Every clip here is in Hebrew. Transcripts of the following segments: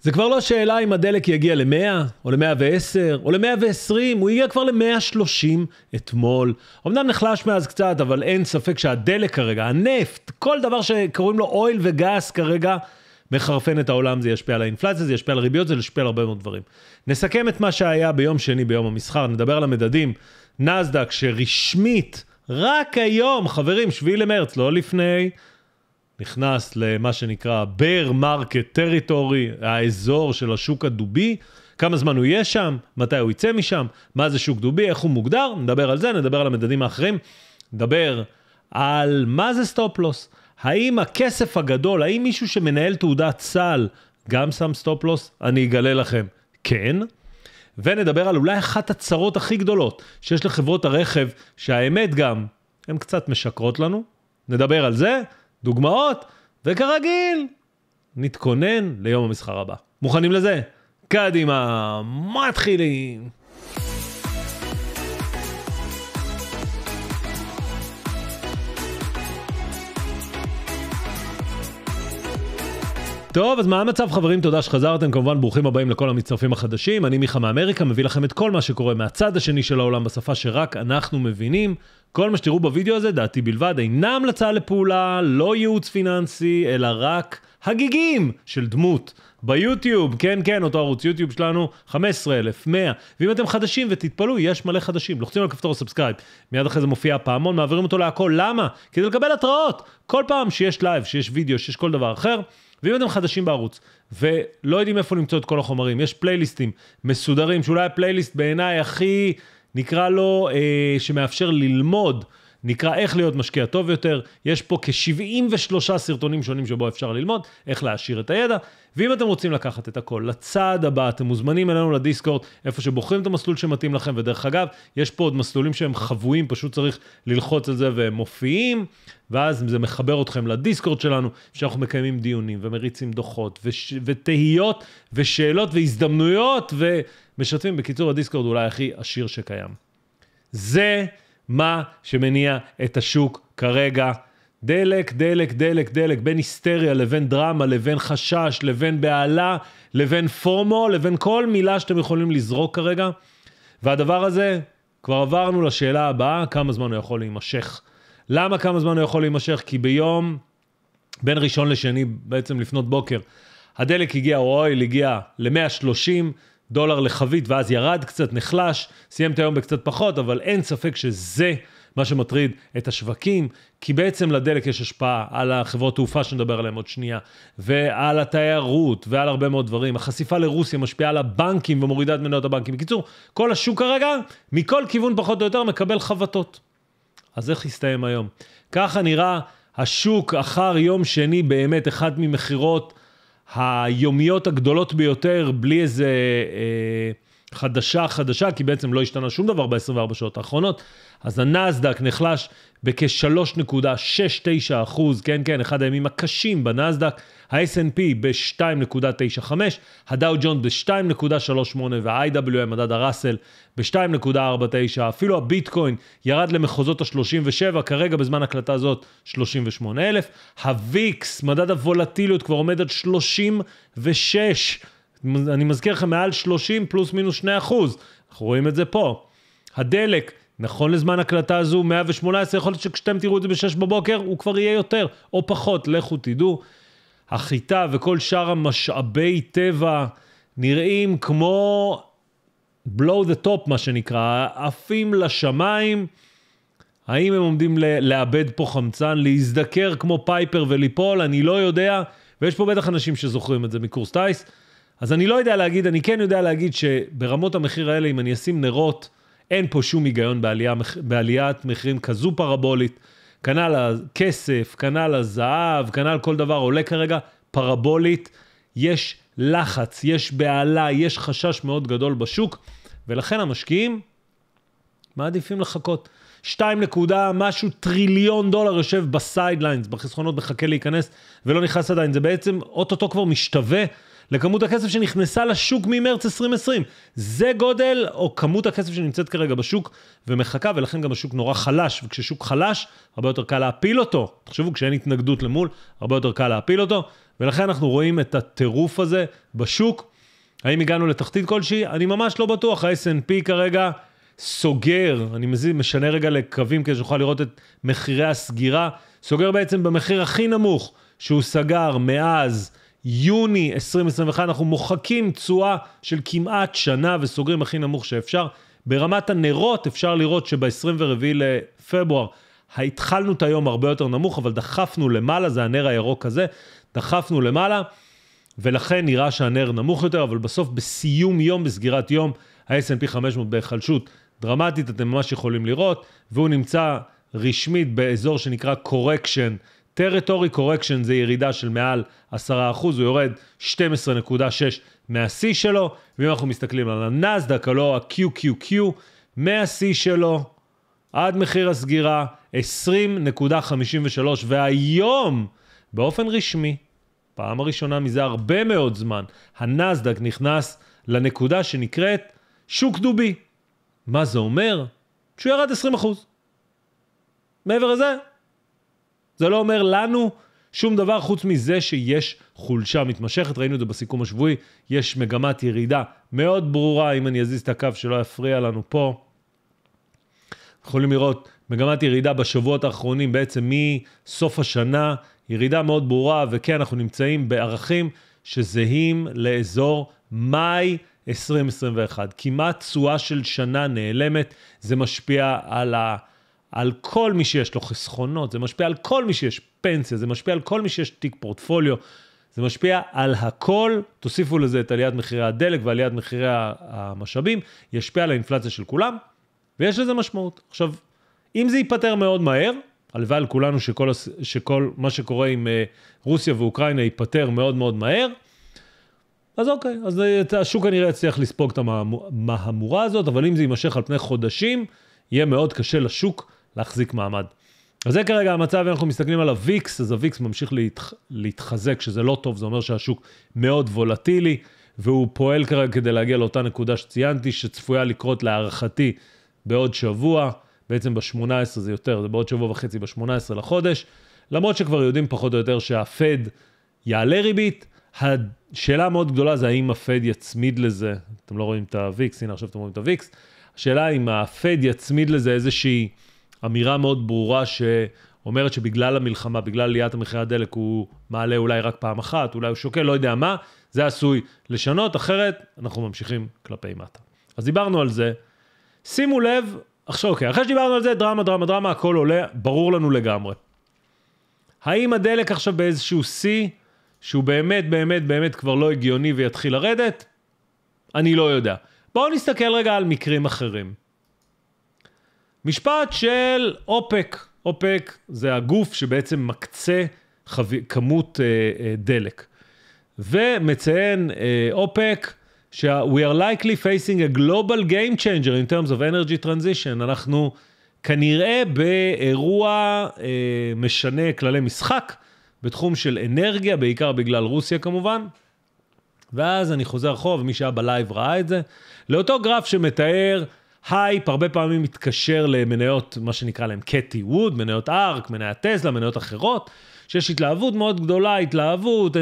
זה כבר לא שאלה אם הדלק יגיע ל-100 או ל-110 או ל-120, הוא הגיע כבר ל-130 אתמול. אמנם נחלש מאז קצת, אבל אין ספק שהדלק כרגע, הנפט, כל דבר שקוראים לו אויל וגס כרגע, מחרפן את העולם, זה ישפיע על האינפלציה, זה ישפיע על הריביות, זה ישפיע על הרבה מאוד דברים. נסכם את מה שהיה ביום שני ביום המסחר, נדבר על המדדים. נסדק שרשמית, רק היום, חברים, 7 למרץ, לא לפני, נכנס למה שנקרא bear market territory, האזור של השוק הדובי, כמה זמן הוא יהיה שם, מתי הוא יצא משם, מה זה שוק דובי, איך הוא מוגדר, נדבר על זה, נדבר על המדדים האחרים, נדבר על מה זה סטופלוס, האם הכסף הגדול, האם מישהו שמנהל תעודת סל גם שם סטופלוס, אני אגלה לכם, כן. ונדבר על אולי אחת הצרות הכי גדולות שיש לחברות הרכב, שהאמת גם, הן קצת משקרות לנו, נדבר על זה, דוגמאות, וכרגיל, נתכונן ליום המסחר הבא. מוכנים לזה? קדימה, מתחילים. טוב, אז מה המצב חברים? תודה שחזרתם. כמובן, ברוכים הבאים לכל המצטרפים החדשים. אני מיכה מאמריקה, מביא לכם את כל מה שקורה מהצד השני של העולם בשפה שרק אנחנו מבינים. כל מה שתראו בווידאו הזה, דעתי בלבד, אינה המלצה לפעולה, לא ייעוץ פיננסי, אלא רק הגיגים של דמות. ביוטיוב, כן, כן, אותו ערוץ יוטיוב שלנו, 15,100. ואם אתם חדשים ותתפלאו, יש מלא חדשים. לוחצים על כפתור סאבסקרייב, מיד אחרי זה מופיע הפעמון, מעבירים אותו להכל. למה? כדי לקבל התראות. כל פעם שיש לייב, שיש וידאו, שיש כל דבר אחר. ואם אתם חדשים בערוץ ולא יודעים איפה למצוא את כל החומרים, יש פלייליסטים מסודרים, שאולי הפלייליסט בעיניי הכי, נקרא לו, אה, שמאפשר ללמוד. נקרא איך להיות משקיע טוב יותר. יש פה כ-73 סרטונים שונים שבו אפשר ללמוד, איך להעשיר את הידע. ואם אתם רוצים לקחת את הכל לצעד הבא, אתם מוזמנים אלינו לדיסקורד, איפה שבוחרים את המסלול שמתאים לכם. ודרך אגב, יש פה עוד מסלולים שהם חבויים, פשוט צריך ללחוץ על זה והם מופיעים. ואז זה מחבר אתכם לדיסקורד שלנו, שאנחנו מקיימים דיונים ומריצים דוחות וש... ותהיות ושאלות והזדמנויות ומשתפים. בקיצור, הדיסקורד אולי הכי עשיר שקיים. זה מה שמניע את השוק כרגע. דלק, דלק, דלק, דלק, בין היסטריה לבין דרמה, לבין חשש, לבין בהלה, לבין פומו, לבין כל מילה שאתם יכולים לזרוק כרגע. והדבר הזה, כבר עברנו לשאלה הבאה, כמה זמן הוא יכול להימשך. למה כמה זמן הוא יכול להימשך? כי ביום, בין ראשון לשני, בעצם לפנות בוקר, הדלק הגיע, או האויל הגיע ל-130, דולר לחבית, ואז ירד קצת, נחלש, סיים את היום בקצת פחות, אבל אין ספק שזה מה שמטריד את השווקים, כי בעצם לדלק יש השפעה על החברות תעופה שנדבר עליהן עוד שנייה, ועל התיירות, ועל הרבה מאוד דברים. החשיפה לרוסיה משפיעה על הבנקים ומורידה את מניות הבנקים. בקיצור, כל השוק כרגע, מכל כיוון פחות או יותר, מקבל חבטות. אז איך יסתיים היום? ככה נראה השוק אחר יום שני באמת, אחד ממכירות... היומיות הגדולות ביותר, בלי איזה... אה, חדשה חדשה, כי בעצם לא השתנה שום דבר ב-24 שעות האחרונות, אז הנסדק נחלש בכ-3.69 אחוז, כן, כן, אחד הימים הקשים בנסדק, ה snp ב-2.95, הדאו ג'ון ב-2.38 וה-IWM, מדד הראסל, ב-2.49, אפילו הביטקוין ירד למחוזות ה-37, כרגע בזמן הקלטה הזאת 38,000, הוויקס, מדד הוולטיליות כבר עומד על 36. אני מזכיר לכם, מעל 30 פלוס מינוס 2 אחוז. אנחנו רואים את זה פה. הדלק, נכון לזמן הקלטה הזו, 118, יכול להיות שכשאתם תראו את זה ב-6 בבוקר, הוא כבר יהיה יותר, או פחות, לכו תדעו. החיטה וכל שאר המשאבי טבע נראים כמו blow the top, מה שנקרא, עפים לשמיים. האם הם עומדים לאבד פה חמצן, להזדקר כמו פייפר וליפול, אני לא יודע, ויש פה בטח אנשים שזוכרים את זה מקורס טיס. אז אני לא יודע להגיד, אני כן יודע להגיד שברמות המחיר האלה, אם אני אשים נרות, אין פה שום היגיון בעלייה, בעליית מחירים כזו פרבולית. כנ"ל הכסף, כנ"ל הזהב, כנ"ל כל דבר עולה כרגע פרבולית. יש לחץ, יש בהלה, יש חשש מאוד גדול בשוק, ולכן המשקיעים מעדיפים לחכות. 2 נקודה משהו טריליון דולר יושב בסיידליינס, בחסכונות מחכה להיכנס ולא נכנס עדיין, זה בעצם אוטוטו כבר משתווה לכמות הכסף שנכנסה לשוק ממרץ 2020. זה גודל או כמות הכסף שנמצאת כרגע בשוק ומחכה, ולכן גם השוק נורא חלש, וכששוק חלש, הרבה יותר קל להפיל אותו. תחשבו, כשאין התנגדות למול, הרבה יותר קל להפיל אותו, ולכן אנחנו רואים את הטירוף הזה בשוק. האם הגענו לתחתית כלשהי? אני ממש לא בטוח, ה snp כרגע... סוגר, אני מזיז, משנה רגע לקווים כדי שנוכל לראות את מחירי הסגירה, סוגר בעצם במחיר הכי נמוך שהוא סגר מאז יוני 2021 אנחנו מוחקים תשואה של כמעט שנה וסוגרים הכי נמוך שאפשר. ברמת הנרות אפשר לראות שב-24 לפברואר התחלנו את היום הרבה יותר נמוך, אבל דחפנו למעלה, זה הנר הירוק הזה, דחפנו למעלה, ולכן נראה שהנר נמוך יותר, אבל בסוף בסיום יום, בסגירת יום, ה-S&P 500 בהיחלשות דרמטית, אתם ממש יכולים לראות, והוא נמצא רשמית באזור שנקרא correction טריטורי קורקשן זה ירידה של מעל 10%, הוא יורד 12.6 מהשיא שלו, ואם אנחנו מסתכלים על הנאסדק, הלא ה-QQQ, מהשיא שלו עד מחיר הסגירה 20.53, והיום באופן רשמי, פעם הראשונה מזה הרבה מאוד זמן, הנאסדק נכנס לנקודה שנקראת שוק דובי. מה זה אומר? שהוא ירד 20%. מעבר לזה, זה לא אומר לנו שום דבר חוץ מזה שיש חולשה מתמשכת, ראינו את זה בסיכום השבועי, יש מגמת ירידה מאוד ברורה, אם אני אזיז את הקו שלא יפריע לנו פה. יכולים לראות מגמת ירידה בשבועות האחרונים, בעצם מסוף השנה, ירידה מאוד ברורה, וכן, אנחנו נמצאים בערכים שזהים לאזור מאי 2021. כמעט תשואה של שנה נעלמת, זה משפיע על ה... על כל מי שיש לו חסכונות, זה משפיע על כל מי שיש פנסיה, זה משפיע על כל מי שיש תיק פורטפוליו, זה משפיע על הכל, תוסיפו לזה את עליית מחירי הדלק ועליית מחירי המשאבים, ישפיע על האינפלציה של כולם, ויש לזה משמעות. עכשיו, אם זה ייפתר מאוד מהר, הלוואי על כולנו שכל, שכל מה שקורה עם אה, רוסיה ואוקראינה ייפתר מאוד מאוד מהר, אז אוקיי, אז אה, השוק כנראה יצליח לספוג את המהמורה הזאת, אבל אם זה יימשך על פני חודשים, יהיה מאוד קשה לשוק להחזיק מעמד. אז זה כרגע המצב, אם אנחנו מסתכלים על הוויקס, אז הוויקס ממשיך להתח... להתחזק, שזה לא טוב, זה אומר שהשוק מאוד וולטילי, והוא פועל כרגע כדי להגיע לאותה נקודה שציינתי, שצפויה לקרות להערכתי בעוד שבוע, בעצם ב-18 זה יותר, זה בעוד שבוע וחצי, ב-18 לחודש, למרות שכבר יודעים פחות או יותר שהפד יעלה ריבית, השאלה המאוד גדולה זה האם הפד יצמיד לזה, אתם לא רואים את הוויקס, הנה עכשיו אתם רואים את הוויקס, השאלה אם הפד יצמיד לזה איזושהי... אמירה מאוד ברורה שאומרת שבגלל המלחמה, בגלל עליית המחירי הדלק, הוא מעלה אולי רק פעם אחת, אולי הוא שוקל, לא יודע מה, זה עשוי לשנות, אחרת אנחנו ממשיכים כלפי מטה. אז דיברנו על זה. שימו לב, עכשיו אוקיי, אחרי שדיברנו על זה, דרמה, דרמה, דרמה, הכל עולה, ברור לנו לגמרי. האם הדלק עכשיו באיזשהו שיא, שהוא באמת, באמת, באמת כבר לא הגיוני ויתחיל לרדת? אני לא יודע. בואו נסתכל רגע על מקרים אחרים. משפט של אופק. אופק זה הגוף שבעצם מקצה חו... כמות אה, אה, דלק. ומציין אה, אופק, ש- we are likely facing a global game changer in terms of energy transition. אנחנו כנראה באירוע אה, משנה כללי משחק בתחום של אנרגיה, בעיקר בגלל רוסיה כמובן. ואז אני חוזר אחורה, ומי שהיה בלייב ראה את זה, לאותו גרף שמתאר הייפ הרבה פעמים מתקשר למניות, מה שנקרא להם קטי ווד, מניות ארק, מניית טסלה, מניות אחרות, שיש התלהבות מאוד גדולה, התלהבות,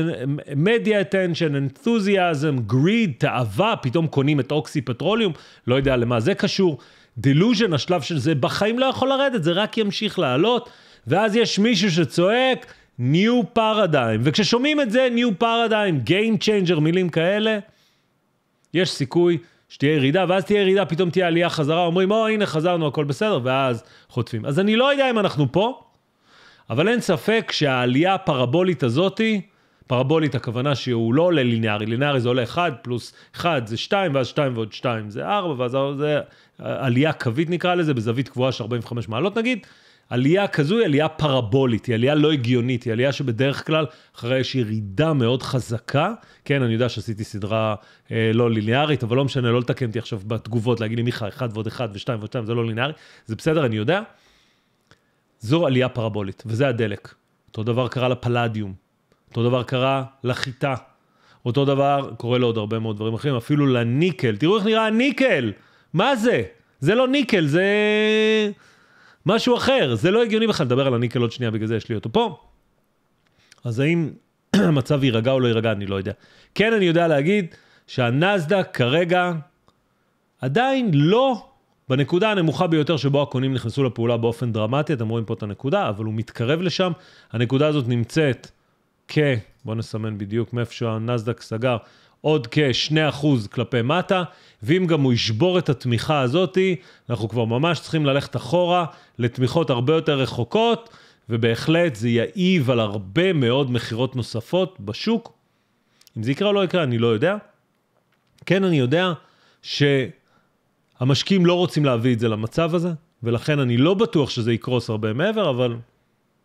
מדיה אטנשן, אנתוזיאזם, גריד, תאווה, פתאום קונים את אוקסי פטרוליום, לא יודע למה זה קשור. דילוז'ן, השלב של זה, בחיים לא יכול לרדת, זה רק ימשיך לעלות, ואז יש מישהו שצועק, New Paradigm, וכששומעים את זה, New Paradigm, Game Changer, מילים כאלה, יש סיכוי שתהיה ירידה, ואז תהיה ירידה, פתאום תהיה עלייה חזרה, אומרים, או, הנה, חזרנו, הכל בסדר, ואז חוטפים. אז אני לא יודע אם אנחנו פה, אבל אין ספק שהעלייה הפרבולית הזאתי, פרבולית הכוונה שהוא לא עולה לינארי, לינארי זה עולה 1 פלוס 1 זה 2, ואז 2 ועוד 2 זה 4, ואז זה אה, עלייה קווית נקרא לזה, בזווית קבועה של 45 מעלות נגיד, עלייה כזו היא עלייה פרבולית, היא עלייה לא הגיונית, היא עלייה שבדרך כלל אחרי יש ירידה מאוד חזקה. כן, אני יודע שעשיתי סדרה אה, לא ליניארית, אבל לא משנה, לא לתקן אותי עכשיו בתגובות, להגיד לי, מיכה, אחד ועוד אחד ושתיים ועוד שתיים, זה לא ליניארי, זה בסדר, אני יודע. זו עלייה פרבולית, וזה הדלק. אותו דבר קרה לפלדיום, אותו דבר קרה לחיטה, אותו דבר קורה לעוד הרבה מאוד דברים אחרים, אפילו לניקל. תראו איך נראה הניקל! מה זה? זה לא ניקל, זה... משהו אחר. זה לא הגיוני בכלל לדבר על הניקל עוד שנייה, בגלל זה יש לי אותו פה. אז האם המצב יירגע או לא יירגע, אני לא יודע. כן, אני יודע להגיד שהנסדק כרגע עדיין לא בנקודה הנמוכה ביותר שבו הקונים נכנסו לפעולה באופן דרמטי, אתם רואים פה את הנקודה, אבל הוא מתקרב לשם. הנקודה הזאת נמצאת כ... בואו נסמן בדיוק מאיפה שהנסדק סגר. עוד כ-2% כלפי מטה, ואם גם הוא ישבור את התמיכה הזאתי, אנחנו כבר ממש צריכים ללכת אחורה לתמיכות הרבה יותר רחוקות, ובהחלט זה יעיב על הרבה מאוד מכירות נוספות בשוק. אם זה יקרה או לא יקרה, אני לא יודע. כן, אני יודע שהמשקיעים לא רוצים להביא את זה למצב הזה, ולכן אני לא בטוח שזה יקרוס הרבה מעבר, אבל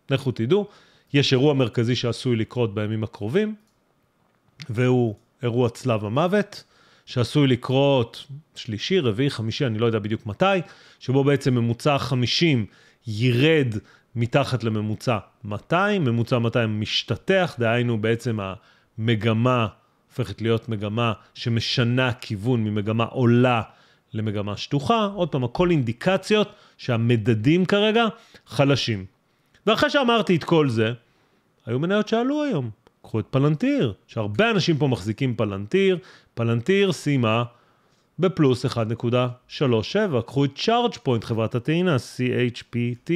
לכו תדעו. יש אירוע מרכזי שעשוי לקרות בימים הקרובים, והוא אירוע צלב המוות, שעשוי לקרות שלישי, רביעי, חמישי, אני לא יודע בדיוק מתי, שבו בעצם ממוצע 50 ירד מתחת לממוצע 200, ממוצע 200 משתטח, דהיינו בעצם המגמה הופכת להיות מגמה שמשנה כיוון ממגמה עולה למגמה שטוחה. עוד פעם, הכל אינדיקציות שהמדדים כרגע חלשים. ואחרי שאמרתי את כל זה, היו מניות שעלו היום. קחו את פלנטיר, שהרבה אנשים פה מחזיקים פלנטיר, פלנטיר סיימה בפלוס 1.37, קחו את צ'ארג' פוינט, חברת הטעינה, CHPT,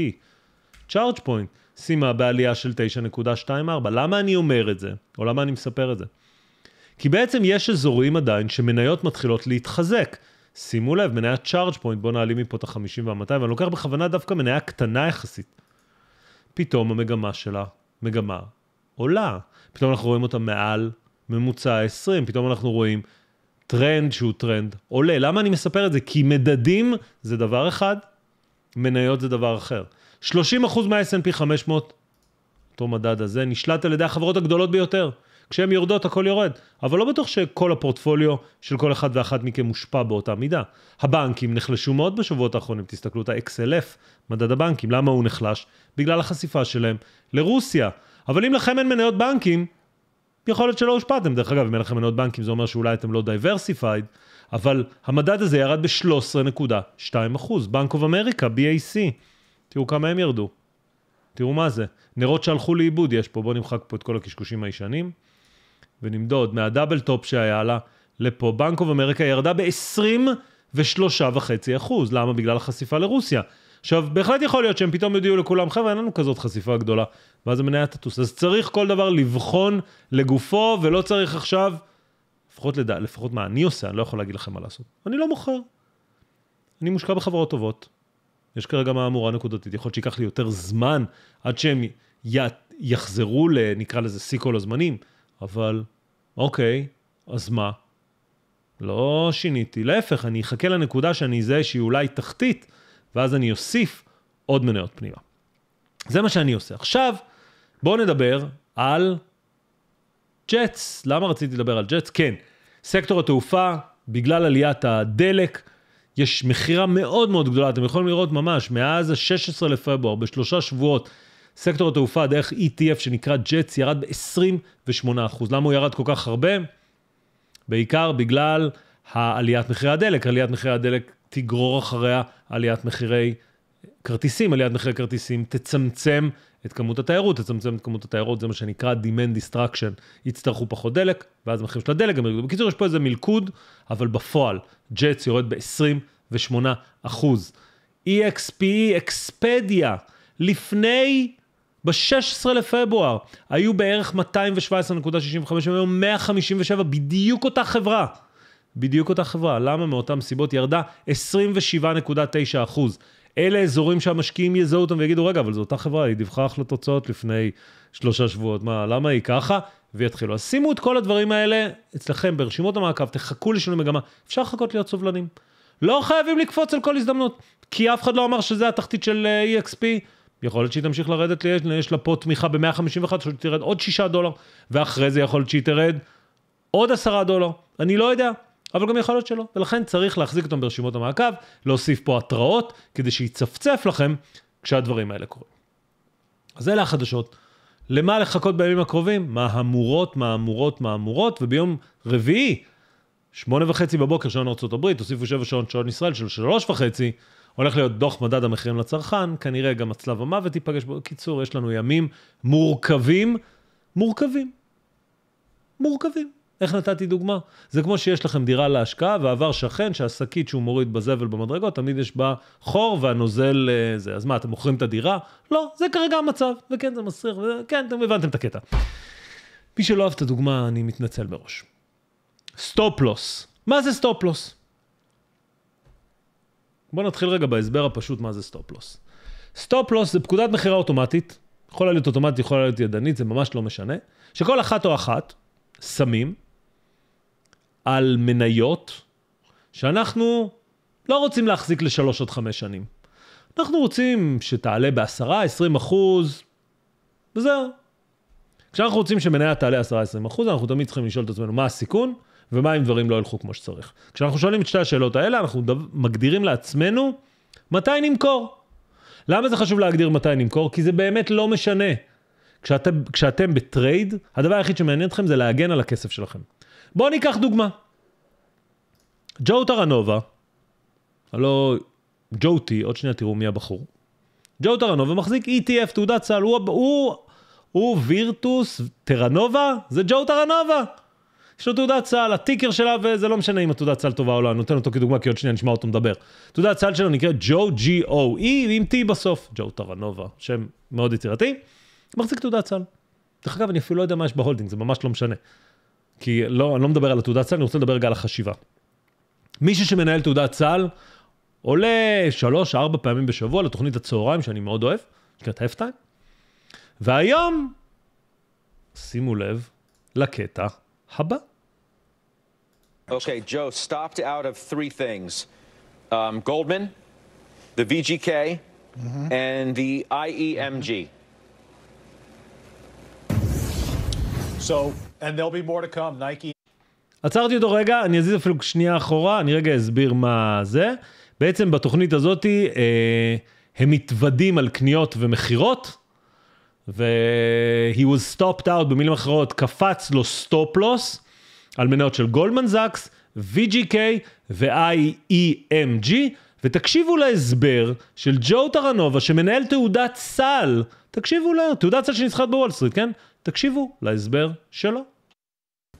צ'ארג' פוינט, סיימה בעלייה של 9.24, למה אני אומר את זה, או למה אני מספר את זה? כי בעצם יש אזורים עדיין שמניות מתחילות להתחזק. שימו לב, מניית צ'ארג' פוינט, בואו נעלים מפה את ה-50 וה-200, ואני לוקח בכוונה דווקא מניה קטנה יחסית. פתאום המגמה שלה, מגמה עולה. פתאום אנחנו רואים אותם מעל ממוצע ה 20, פתאום אנחנו רואים טרנד שהוא טרנד עולה. למה אני מספר את זה? כי מדדים זה דבר אחד, מניות זה דבר אחר. 30% מה-S&P 500, אותו מדד הזה, נשלט על ידי החברות הגדולות ביותר. כשהן יורדות הכל יורד, אבל לא בטוח שכל הפורטפוליו של כל אחד ואחת מכם מושפע באותה מידה. הבנקים נחלשו מאוד בשבועות האחרונים, תסתכלו את ה-XLF, מדד הבנקים, למה הוא נחלש? בגלל החשיפה שלהם לרוסיה. אבל אם לכם אין מניות בנקים, יכול להיות שלא הושפעתם. דרך אגב, אם אין לכם מניות בנקים, זה אומר שאולי אתם לא דייברסיפייד, אבל המדד הזה ירד ב-13.2 בנק אוף אמריקה, BAC, תראו כמה הם ירדו. תראו מה זה. נרות שהלכו לאיבוד יש פה, בואו נמחק פה את כל הקשקושים הישנים, ונמדוד מהדאבל טופ שהיה לה לפה. בנק אוף אמריקה ירדה ב-23.5 למה? בגלל החשיפה לרוסיה. עכשיו, בהחלט יכול להיות שהם פתאום יודיעו לכולם, חבר'ה, אין לנו כזאת חשיפה גדולה, ואז המניה תטוס. אז צריך כל דבר לבחון לגופו, ולא צריך עכשיו, לפחות, לדע, לפחות מה אני עושה, אני לא יכול להגיד לכם מה לעשות. אני לא מוכר. אני מושקע בחברות טובות. יש כרגע מהמורה נקודתית, יכול להיות שייקח לי יותר זמן עד שהם י... יחזרו, ל... נקרא לזה שיא כל הזמנים, אבל אוקיי, אז מה? לא שיניתי, להפך, אני אחכה לנקודה שאני זה שהיא אולי תחתית. ואז אני אוסיף עוד מניות פנימה. זה מה שאני עושה. עכשיו, בואו נדבר על ג'טס. למה רציתי לדבר על ג'טס? כן, סקטור התעופה, בגלל עליית הדלק, יש מכירה מאוד מאוד גדולה, אתם יכולים לראות ממש, מאז ה-16 לפברואר, בשלושה שבועות, סקטור התעופה דרך ETF שנקרא ג'טס ירד ב-28%. למה הוא ירד כל כך הרבה? בעיקר בגלל העליית מחירי הדלק. עליית מחירי הדלק תגרור אחריה עליית מחירי כרטיסים, עליית מחירי כרטיסים, תצמצם את כמות התיירות, תצמצם את כמות התיירות, זה מה שנקרא demand destruction, יצטרכו פחות דלק, ואז המחירים של הדלק גם ירדו. בקיצור, יש פה איזה מלכוד, אבל בפועל, ג'אטס יורד ב-28 e e, EXPE, אקספדיה, לפני, ב-16 לפברואר, היו בערך 217.65, היום 157, בדיוק אותה חברה. בדיוק אותה חברה. למה מאותן סיבות ירדה 27.9 אחוז? אלה אזורים שהמשקיעים יזהו אותם ויגידו, רגע, אבל זו אותה חברה, היא דיווחה אחלה תוצאות לפני שלושה שבועות, מה, למה היא ככה? ויתחילו. אז שימו את כל הדברים האלה אצלכם ברשימות המעקב, תחכו לשינוי מגמה. אפשר לחכות להיות סובלנים. לא חייבים לקפוץ על כל הזדמנות, כי אף אחד לא אמר שזה התחתית של אה, EXP. יכול להיות שהיא תמשיך לרדת, יש, לה פה תמיכה ב-151, שהיא תרד עוד 6 דולר, ואחרי זה יכול להיות שהיא תרד עוד 10 דולר, אני לא יודע. אבל גם יכול להיות שלא. ולכן צריך להחזיק אותם ברשימות המעקב, להוסיף פה התראות, כדי שיצפצף לכם כשהדברים האלה קורים. אז אלה החדשות. למה לחכות בימים הקרובים? מהמורות, מהמורות, מהמורות, וביום רביעי, שמונה וחצי בבוקר, שעון ארה"ב, תוסיפו שבע שעון שעון ישראל של שלוש וחצי, הולך להיות דוח מדד המחירים לצרכן, כנראה גם הצלב המוות ייפגש בו. בקיצור, יש לנו ימים מורכבים, מורכבים. מורכבים. איך נתתי דוגמה? זה כמו שיש לכם דירה להשקעה ועבר שכן שהשקית שהוא מוריד בזבל במדרגות, תמיד יש בה חור והנוזל אה, זה. אז מה, אתם מוכרים את הדירה? לא, זה כרגע המצב. וכן, זה מסריח, וכן, אתם הבנתם את הקטע. מי שלא אהב את הדוגמה, אני מתנצל מראש. סטופלוס. מה זה סטופלוס? בואו נתחיל רגע בהסבר הפשוט מה זה סטופלוס. סטופלוס זה פקודת מכירה אוטומטית, יכולה להיות אוטומטית, יכולה להיות ידנית, זה ממש לא משנה, שכל אחת או אחת, שמים, על מניות שאנחנו לא רוצים להחזיק לשלוש עד חמש שנים. אנחנו רוצים שתעלה בעשרה, עשרים אחוז, וזהו. כשאנחנו רוצים שמניה תעלה עשרה, עשרים אחוז, אנחנו תמיד צריכים לשאול את עצמנו מה הסיכון ומה אם דברים לא ילכו כמו שצריך. כשאנחנו שואלים את שתי השאלות האלה, אנחנו מגדירים לעצמנו מתי נמכור. למה זה חשוב להגדיר מתי נמכור? כי זה באמת לא משנה. כשאתם, כשאתם בטרייד, הדבר היחיד שמעניין אתכם זה להגן על הכסף שלכם. בואו ניקח דוגמה. ג'ו טרנובה, הלו ג'ו טי, עוד שנייה תראו מי הבחור. ג'ו טרנובה מחזיק ETF, תעודת סל, הוא, הוא, הוא וירטוס טרנובה, זה ג'ו טרנובה. יש לו תעודת סל, הטיקר שלה, וזה לא משנה אם התעודת סל טובה או לא, אני נותן אותו כדוגמה, כי עוד שנייה נשמע אותו מדבר. תעודת סל שלו נקראת ג'ו ג'י-או-אי, עם טי בסוף, ג'ו טרנובה, שם מאוד יצירתי. מחזיק תעודת סל. דרך אגב, אני אפילו לא יודע מה יש בהולדינג, זה ממש לא משנה. כי לא, אני לא מדבר על התעודת סל, אני רוצה לדבר רגע על החשיבה. מישהו שמנהל תעודת סל, עולה שלוש, ארבע פעמים בשבוע לתוכנית הצהריים, שאני מאוד אוהב, שנקראת הפטיים. והיום, שימו לב לקטע הבא. אוקיי, ג'ו, סטופט אאוט of three things. גולדמן, ה VGK, ו IEMG. Mm-hmm. So, and there'll be more to come, Nike. עצרתי אותו רגע, אני אזיז אפילו שנייה אחורה, אני רגע אסביר מה זה. בעצם בתוכנית הזאתי אה, הם מתוודים על קניות ומכירות, ו was stopped out, במילים אחרות, קפץ לו stop loss על מניות של גולדמן זאקס, VGK ו-IEMG, ותקשיבו להסבר של ג'ו טרנובה שמנהל תעודת סל, תקשיבו לה, תעודת סל שנסחרת בוול סטריט, כן? תקשיבו להסבר שלו.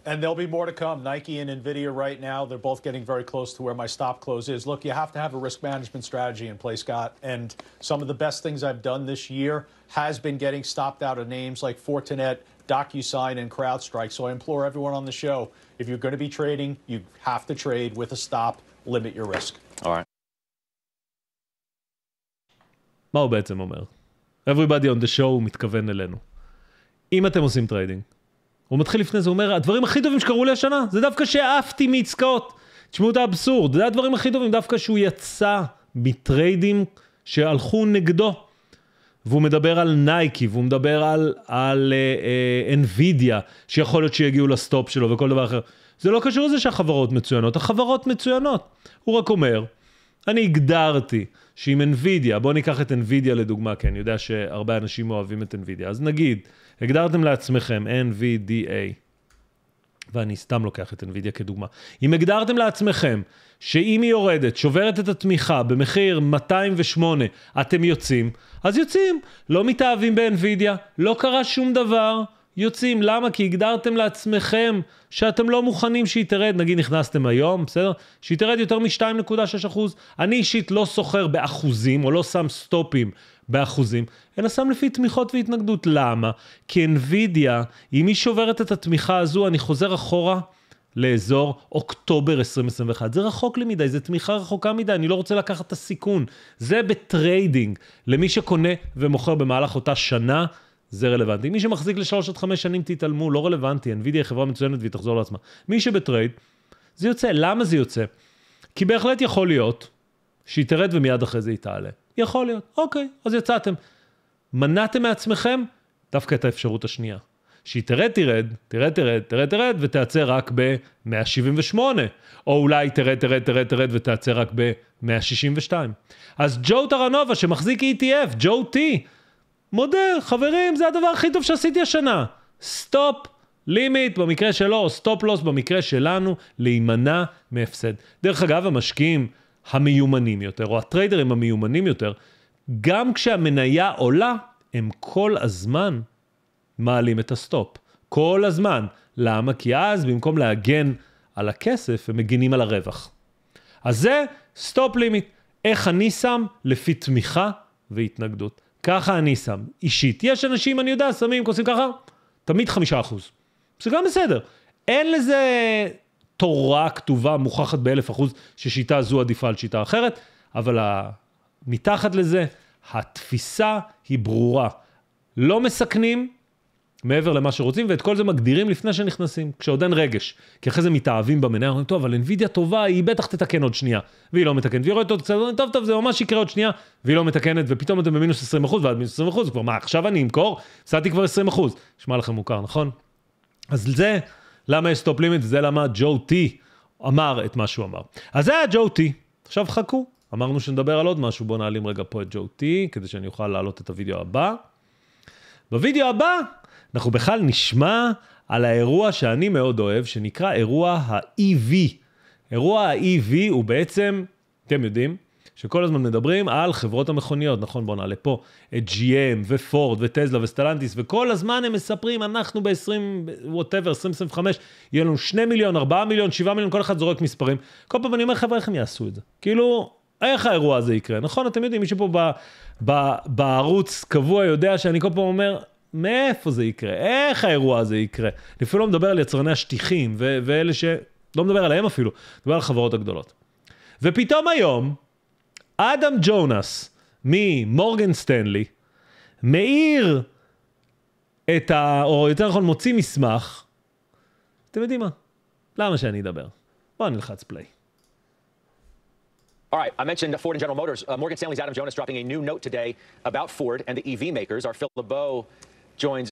And there'll be more to come. Nike and NVIDIA right now, they're both getting very close to where my stop close is. Look, you have to have a risk management strategy in place, Scott. And some of the best things I've done this year has been getting stopped out of names like Fortinet, DocuSign, and CrowdStrike. So I implore everyone on the show if you're going to be trading, you have to trade with a stop, limit your risk. All right. אומר? Everybody on the show מתכוון אלינו. אם אתם עושים טריידינג. הוא מתחיל לפני זה, הוא אומר, הדברים הכי טובים שקרו לי השנה, זה דווקא שעפתי מעסקאות. תשמעו את האבסורד, זה הדברים הכי טובים, דווקא שהוא יצא מטריידים שהלכו נגדו. והוא מדבר על נייקי, והוא מדבר על, על uh, שיכול להיות שיגיעו לסטופ שלו וכל דבר אחר. זה לא קשור לזה שהחברות מצוינות, החברות מצוינות. הוא רק אומר, אני הגדרתי שאם אינווידיה, בואו ניקח את אינווידיה לדוגמה, כי אני יודע שהרבה אנשים אוהבים את אינווידיה, אז נגיד, הגדרתם לעצמכם NVDA, ואני סתם לוקח את NVIDIA כדוגמה, אם הגדרתם לעצמכם שאם היא יורדת, שוברת את התמיכה במחיר 208, אתם יוצאים, אז יוצאים. לא מתאהבים ב-NVIDIA, לא קרה שום דבר, יוצאים. למה? כי הגדרתם לעצמכם שאתם לא מוכנים שהיא תרד, נגיד נכנסתם היום, בסדר? שהיא תרד יותר מ-2.6%. אני אישית לא סוחר באחוזים או לא שם סטופים באחוזים, אלא שם לפי תמיכות והתנגדות. למה? כי NVIDIA, אם היא שוברת את התמיכה הזו, אני חוזר אחורה. לאזור אוקטובר 2021. זה רחוק לי מדי, זו תמיכה רחוקה מדי, אני לא רוצה לקחת את הסיכון. זה בטריידינג. למי שקונה ומוכר במהלך אותה שנה, זה רלוונטי. מי שמחזיק לשלוש עד חמש שנים, תתעלמו, לא רלוונטי, NVIDIA היא חברה מצוינת והיא תחזור לעצמה. מי שבטרייד, זה יוצא. למה זה יוצא? כי בהחלט יכול להיות שהיא תרד ומיד אחרי זה היא תעלה. יכול להיות. אוקיי, אז יצאתם. מנעתם מעצמכם דווקא את האפשרות השנייה. שהיא תרד, תרד, תרד, תרד, תרד, תרד, ותיעצר רק ב-178. או אולי תרד, תרד, תרד, תרד, ותיעצר רק ב-162. אז ג'ו טרנובה, שמחזיק ETF, ג'ו טי, מודה, חברים, זה הדבר הכי טוב שעשיתי השנה. סטופ לימיט במקרה שלו, או סטופ לוס במקרה שלנו, להימנע מהפסד. דרך אגב, המשקיעים... המיומנים יותר, או הטריידרים המיומנים יותר, גם כשהמניה עולה, הם כל הזמן מעלים את הסטופ. כל הזמן. למה? כי אז במקום להגן על הכסף, הם מגינים על הרווח. אז זה סטופ לימיט. איך אני שם? לפי תמיכה והתנגדות. ככה אני שם, אישית. יש אנשים, אני יודע, שמים, עושים ככה, תמיד חמישה אחוז. זה גם בסדר. אין לזה התורה כתובה מוכחת באלף אחוז ששיטה זו עדיפה על שיטה אחרת, אבל מתחת לזה, התפיסה היא ברורה. לא מסכנים מעבר למה שרוצים, ואת כל זה מגדירים לפני שנכנסים, כשעוד אין רגש. כי אחרי זה מתאהבים במניה, אומרים, טוב, אבל אינווידיה טובה, היא בטח תתקן עוד שנייה. והיא לא מתקנת, והיא רואה אותו קצת, טוב, טוב, זה ממש יקרה עוד שנייה, והיא לא מתקנת, ופתאום אתם במינוס 20% ועד מינוס 20%, כבר מה, עכשיו אני אמכור? הפסדתי כבר 20%. נשמע לכם מוכר, נכון? אז זה למה יש סטופ לימיט, זה למה ג'ו טי אמר את מה שהוא אמר. אז זה היה ג'ו טי, עכשיו חכו. אמרנו שנדבר על עוד משהו, בואו נעלים רגע פה את ג'ו טי, כדי שאני אוכל להעלות את הוידאו הבא. בוידאו הבא, אנחנו בכלל נשמע על האירוע שאני מאוד אוהב, שנקרא אירוע ה-EV. אירוע ה-EV הוא בעצם, אתם יודעים, שכל הזמן מדברים על חברות המכוניות, נכון? בואו נעלה פה את GM ופורד וטזלה וסטלנטיס, וכל הזמן הם מספרים, אנחנו ב-20, ווטאבר, 2025, יהיה לנו 2 מיליון, 4 מיליון, 7 מיליון, כל אחד זורק מספרים. כל פעם אני אומר, חבר'ה, איך הם יעשו את זה? כאילו, איך האירוע הזה יקרה? נכון, אתם יודעים, מישהו פה ב, ב, בערוץ קבוע יודע שאני כל פעם אומר, מאיפה זה יקרה? איך האירוע הזה יקרה? אני אפילו לא מדבר על יצרני השטיחים ו- ואלה ש... לא מדבר עליהם אפילו, מדבר על החברות הגדולות. ופתאום היום, אדם ג'ונס ממורגן סטנלי מאיר את ה... או יותר נכון מוציא מסמך, אתם יודעים מה? למה שאני אדבר? בואו נלחץ פליי. All right, I mentioned Ford and General Motors. Uh, Morgan Stanley's Adam Jonas dropping a new note today about Ford and the EV makers. Our Phil LeBeau joins.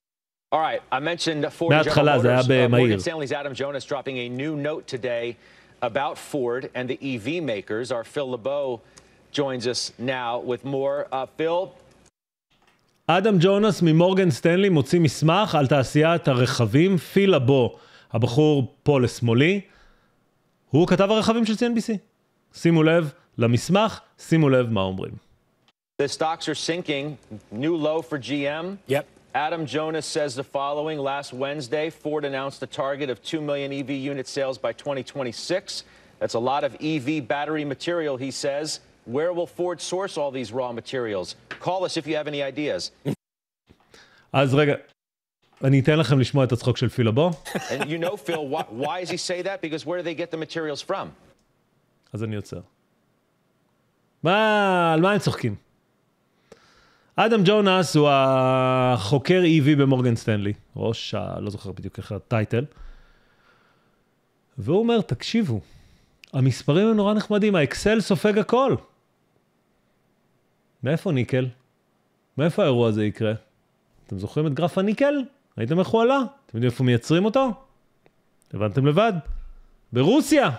All right, I mentioned Ford and General Motors. Uh, Morgan Stanley's Adam Jonas dropping a new note today about Ford and the EV makers. Our Phil LeBeau joins us now with more. Uh, Phil, אדם ג'ונס ממורגן סטנלי מוציא מסמך על תעשיית הרכבים, פילה בו, הבחור פה לשמאלי, הוא כתב הרכבים של CNBC. שימו לב למסמך, שימו לב מה אומרים. The stocks are sinking, new low for GM. Yep. Adam Jonas says the following. Last Wednesday, Ford announced a target of 2 million EV unit sales by 2026. That's a lot of EV battery material, he says. Where will Ford source all these raw materials? Call us if you have any ideas. אז רגע, אני אתן לכם לשמוע את הצחוק של פילה, בו. And you know, Phil, why, why does he say that? Because where do they get the materials from? אז אני עוצר. מה, על מה הם צוחקים? אדם ג'ונס הוא החוקר EV במורגן סטנלי, ראש ה... לא זוכר בדיוק איך הטייטל. והוא אומר, תקשיבו, המספרים הם נורא נחמדים, האקסל סופג הכל. מאיפה ניקל? מאיפה האירוע הזה יקרה? אתם זוכרים את גרף הניקל? ראיתם איך הוא עלה? אתם יודעים איפה מייצרים אותו? הבנתם לבד. ברוסיה!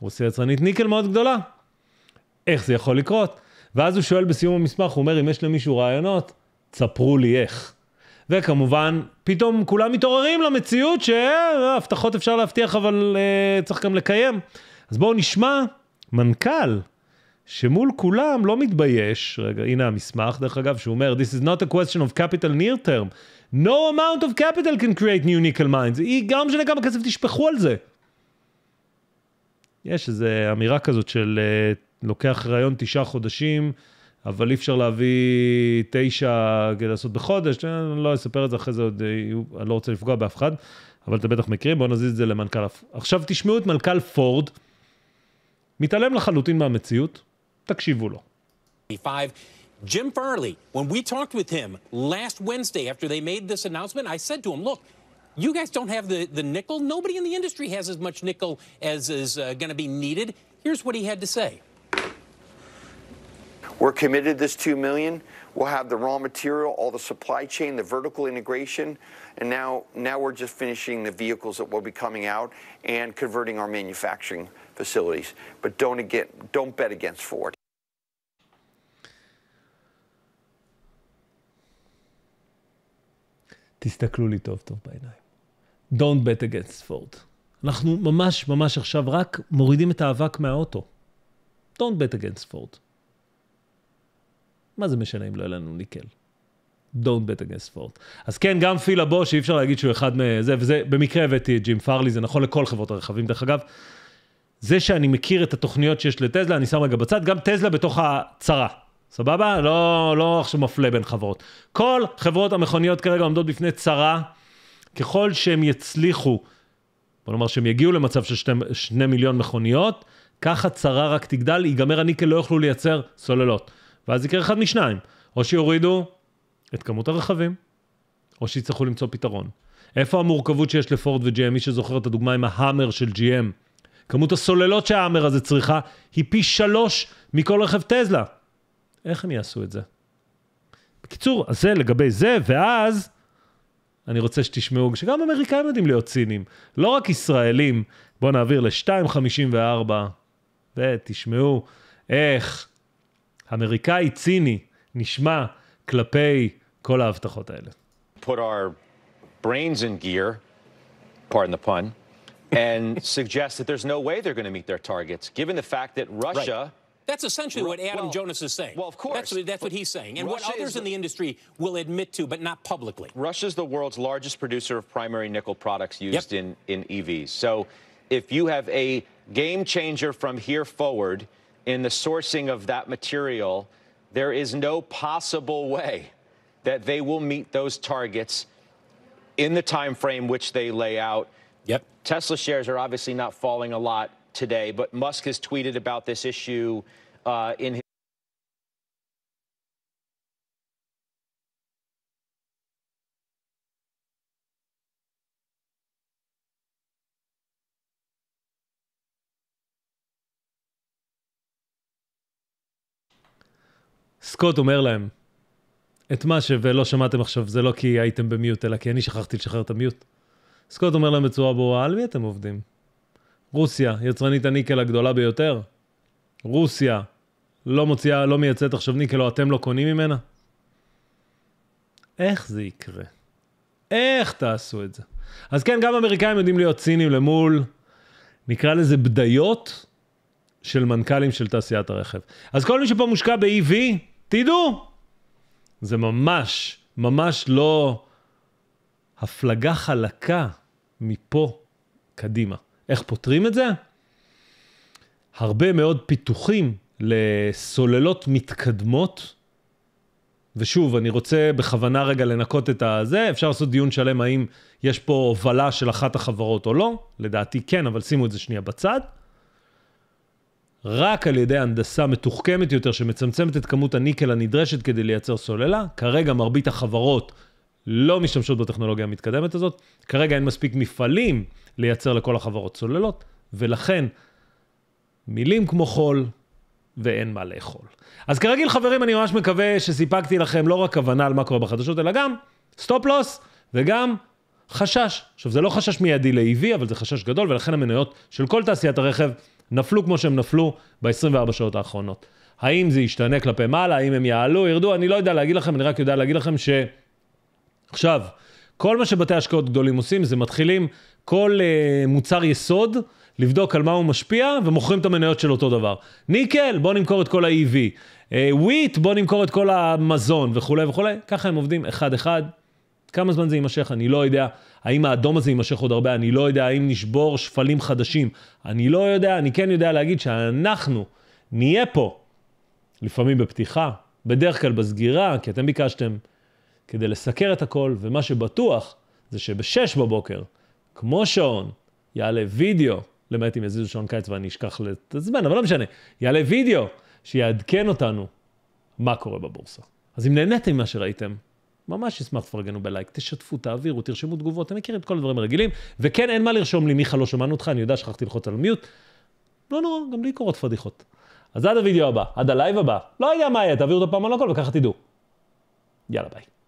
רוסיה יצרנית ניקל מאוד גדולה. איך זה יכול לקרות? ואז הוא שואל בסיום המסמך, הוא אומר, אם יש למישהו רעיונות, תספרו לי איך. וכמובן, פתאום כולם מתעוררים למציאות שהבטחות אפשר להבטיח, אבל uh, צריך גם לקיים. אז בואו נשמע מנכ"ל שמול כולם לא מתבייש, רגע, הנה המסמך, דרך אגב, שהוא אומר, This is not a question of capital near term. No amount of capital can create new nickel minds. היא, גם משנה כמה כסף תשפכו על זה. יש איזו אמירה כזאת של אה, לוקח רעיון תשעה חודשים, אבל אי אפשר להביא תשע כדי לעשות בחודש, אה, אני לא אספר את זה אחרי זה עוד, אה, אני לא רוצה לפגוע באף אחד, אבל אתם בטח מכירים, בואו נזיז את זה למנכ"ל. עכשיו תשמעו את מנכ"ל פורד, מתעלם לחלוטין מהמציאות, תקשיבו לו. Jim Farley, when we talked with him last Wednesday after they made this announcement, I said to him, look, you guys don't have the, the nickel. Nobody in the industry has as much nickel as is uh, going to be needed. Here's what he had to say. We're committed this 2 million. We'll have the raw material, all the supply chain, the vertical integration, and now now we're just finishing the vehicles that will be coming out and converting our manufacturing facilities. But don't, again, don't bet against Ford. תסתכלו לי טוב טוב בעיניים. Don't bet against Ford. אנחנו ממש ממש עכשיו רק מורידים את האבק מהאוטו. Don't bet against Ford. מה זה משנה אם לא יהיה לנו ניקל? Don't bet against Ford. אז כן, גם פילה בוש, אי אפשר להגיד שהוא אחד מזה, וזה, במקרה הבאתי את ג'ים פרלי, זה נכון לכל חברות הרכבים, דרך אגב. זה שאני מכיר את התוכניות שיש לטזלה, אני שם רגע בצד, גם טזלה בתוך הצרה. סבבה? לא, לא עכשיו מפלה בין חברות. כל חברות המכוניות כרגע עומדות בפני צרה. ככל שהם יצליחו, בוא נאמר שהם יגיעו למצב של שני, שני מיליון מכוניות, ככה צרה רק תגדל, ייגמר הניקל, לא יוכלו לייצר סוללות. ואז יקרה אחד משניים, או שיורידו את כמות הרכבים, או שיצטרכו למצוא פתרון. איפה המורכבות שיש לפורד ו-GM? מי שזוכר את הדוגמה עם ההאמר של GM, כמות הסוללות שההאמר הזה צריכה היא פי שלוש מכל רכב טזלה. איך הם יעשו את זה? בקיצור, אז זה לגבי זה, ואז אני רוצה שתשמעו שגם אמריקאים יודעים להיות סינים, לא רק ישראלים. בואו נעביר ל-2.54 ותשמעו איך אמריקאי ציני נשמע כלפי כל ההבטחות האלה. Put our brains in gear, pardon the pun. and suggest that there's no way they're going to meet their targets, given the fact that Russia. Right. That's essentially what Adam well, Jonas is saying. Well, of course. That's, that's what he's saying, and Russia what others the, in the industry will admit to, but not publicly. Russia is the world's largest producer of primary nickel products used yep. in, in EVs. So if you have a game changer from here forward in the sourcing of that material, there is no possible way that they will meet those targets in the time frame which they lay out. Yep. Tesla shares are obviously not falling a lot today, but Musk has tweeted about this issue uh, in his. סקוט אומר להם, את מה שלא שמעתם עכשיו זה לא כי הייתם במיוט, אלא כי אני שכחתי לשחרר את המיוט. סקוט אומר להם בצורה ברורה, על מי אתם עובדים? רוסיה, יצרנית הניקל הגדולה ביותר. רוסיה לא מוציאה, לא מייצאת עכשיו ניקל, או אתם לא קונים ממנה? איך זה יקרה? איך תעשו את זה? אז כן, גם אמריקאים יודעים להיות ציניים למול, נקרא לזה בדיות של מנכ"לים של תעשיית הרכב. אז כל מי שפה מושקע ב-EV, תדעו, זה ממש, ממש לא הפלגה חלקה מפה קדימה. איך פותרים את זה? הרבה מאוד פיתוחים לסוללות מתקדמות. ושוב, אני רוצה בכוונה רגע לנקות את הזה, אפשר לעשות דיון שלם האם יש פה הובלה של אחת החברות או לא, לדעתי כן, אבל שימו את זה שנייה בצד. רק על ידי הנדסה מתוחכמת יותר שמצמצמת את כמות הניקל הנדרשת כדי לייצר סוללה, כרגע מרבית החברות לא משתמשות בטכנולוגיה המתקדמת הזאת. כרגע אין מספיק מפעלים לייצר לכל החברות צוללות, ולכן מילים כמו חול ואין מה לאכול. אז כרגיל, חברים, אני ממש מקווה שסיפקתי לכם לא רק הבנה על מה קורה בחדשות, אלא גם סטופ לוס וגם חשש. עכשיו, זה לא חשש מיידי ל-EV, אבל זה חשש גדול, ולכן המניות של כל תעשיית הרכב נפלו כמו שהם נפלו ב-24 שעות האחרונות. האם זה ישתנה כלפי מעלה, האם הם יעלו, ירדו, אני לא יודע להגיד לכם, אני רק יודע להגיד לכם ש... עכשיו, כל מה שבתי השקעות גדולים עושים זה מתחילים כל uh, מוצר יסוד. לבדוק על מה הוא משפיע, ומוכרים את המניות של אותו דבר. ניקל, בוא נמכור את כל ה-EV. אה, וויט, uh, בוא נמכור את כל המזון וכולי וכולי. ככה הם עובדים אחד-אחד. כמה זמן זה יימשך? אני לא יודע. האם האדום הזה יימשך עוד הרבה? אני לא יודע. האם נשבור שפלים חדשים? אני לא יודע. אני כן יודע להגיד שאנחנו נהיה פה, לפעמים בפתיחה, בדרך כלל בסגירה, כי אתם ביקשתם. כדי לסקר את הכל, ומה שבטוח זה שבשש בבוקר, כמו שעון, יעלה וידאו, למעט אם יזיזו שעון קיץ ואני אשכח לתזמן, אבל לא משנה, יעלה וידאו שיעדכן אותנו מה קורה בבורסה. אז אם נהניתם ממה שראיתם, ממש אשמח תפרגנו בלייק, תשתפו, תעבירו, תרשמו תגובות, אתם מכירים את כל הדברים הרגילים. וכן, אין מה לרשום לי, מיכה, לא שמענו אותך, אני יודע, שכחתי ללחוץ על מיוט. לא נורא, גם לי קורות פדיחות. אז עד הוידאו הבא, עד הלייב הבא, לא יודע מה יהיה, תעבירו את הפעם הלא כל וככה תדעו. יאללה, ביי.